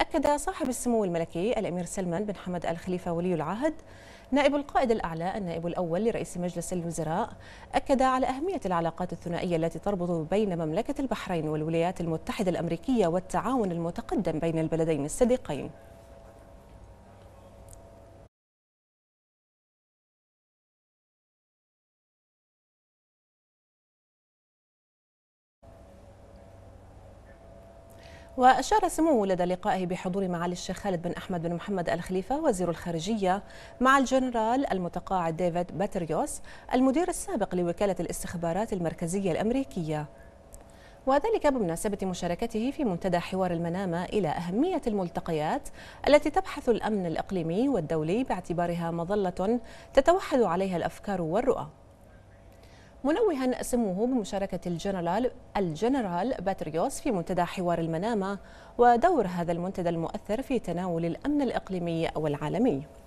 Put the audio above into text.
أكد صاحب السمو الملكي الأمير سلمان بن حمد الخليفة ولي العهد نائب القائد الأعلى النائب الأول لرئيس مجلس الوزراء أكد على أهمية العلاقات الثنائية التي تربط بين مملكة البحرين والولايات المتحدة الأمريكية والتعاون المتقدم بين البلدين الصديقين وأشار سموه لدى لقائه بحضور معالي الشيخ خالد بن أحمد بن محمد الخليفة وزير الخارجية مع الجنرال المتقاعد ديفيد باتريوس المدير السابق لوكالة الاستخبارات المركزية الأمريكية وذلك بمناسبة مشاركته في منتدى حوار المنامة إلى أهمية الملتقيات التي تبحث الأمن الإقليمي والدولي باعتبارها مظلة تتوحد عليها الأفكار والرؤى منوها سموه بمشاركة الجنرال الجنرال باتريوس في منتدى حوار المنامة ودور هذا المنتدى المؤثر في تناول الأمن الإقليمي والعالمي